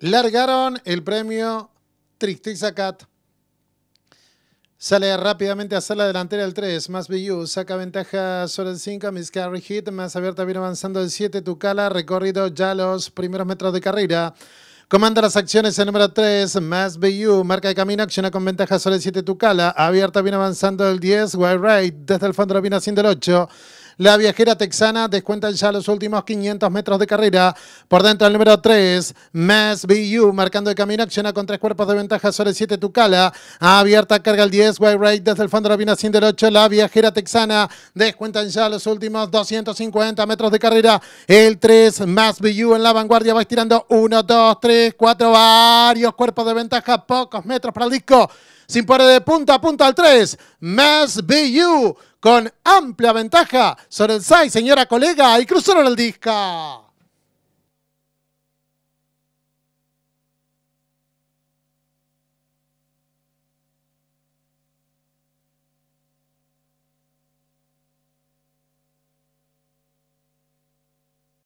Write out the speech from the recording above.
Largaron el premio Tristeza Cat. Sale rápidamente a la delantera el 3, más BU, saca ventaja sobre el 5, Miscarry Hit, más abierta viene avanzando el 7, Tucala, recorrido ya los primeros metros de carrera. Comanda las acciones el número 3, Más BU, marca de camino, acciona con ventaja sobre el 7 Tucala, abierta viene avanzando el 10, WHITE Right, desde el fondo lo viene haciendo el 8. La viajera texana descuenta ya los últimos 500 metros de carrera. Por dentro el número 3, Mass marcando el camino, acciona con tres cuerpos de ventaja sobre 7 Tucala. Abierta carga el 10, White Ray desde el fondo de la Vina del 8. La viajera texana descuenta ya los últimos 250 metros de carrera. El 3, Mass BU en la vanguardia va estirando 1, 2, 3, 4, varios cuerpos de ventaja, pocos metros para el disco sin poder de punta a punta al 3. Mass BU con amplia ventaja sobre el SAI, señora colega, y cruzaron el disco.